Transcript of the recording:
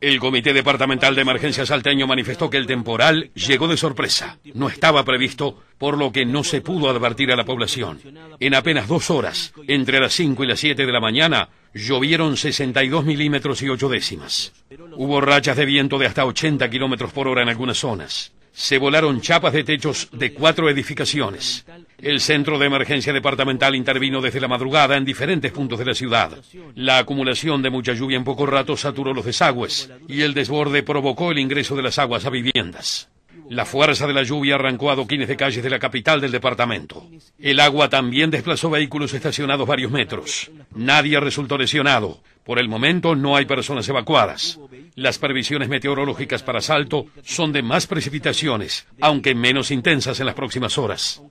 El Comité Departamental de emergencias Salteño manifestó que el temporal llegó de sorpresa. No estaba previsto, por lo que no se pudo advertir a la población. En apenas dos horas, entre las 5 y las 7 de la mañana, llovieron 62 milímetros y ocho décimas. Hubo rachas de viento de hasta 80 kilómetros por hora en algunas zonas. Se volaron chapas de techos de cuatro edificaciones. El centro de emergencia departamental intervino desde la madrugada en diferentes puntos de la ciudad. La acumulación de mucha lluvia en poco rato saturó los desagües y el desborde provocó el ingreso de las aguas a viviendas. La fuerza de la lluvia arrancó a doquines de calles de la capital del departamento. El agua también desplazó vehículos estacionados varios metros. Nadie resultó lesionado. Por el momento no hay personas evacuadas. Las previsiones meteorológicas para Salto son de más precipitaciones, aunque menos intensas en las próximas horas.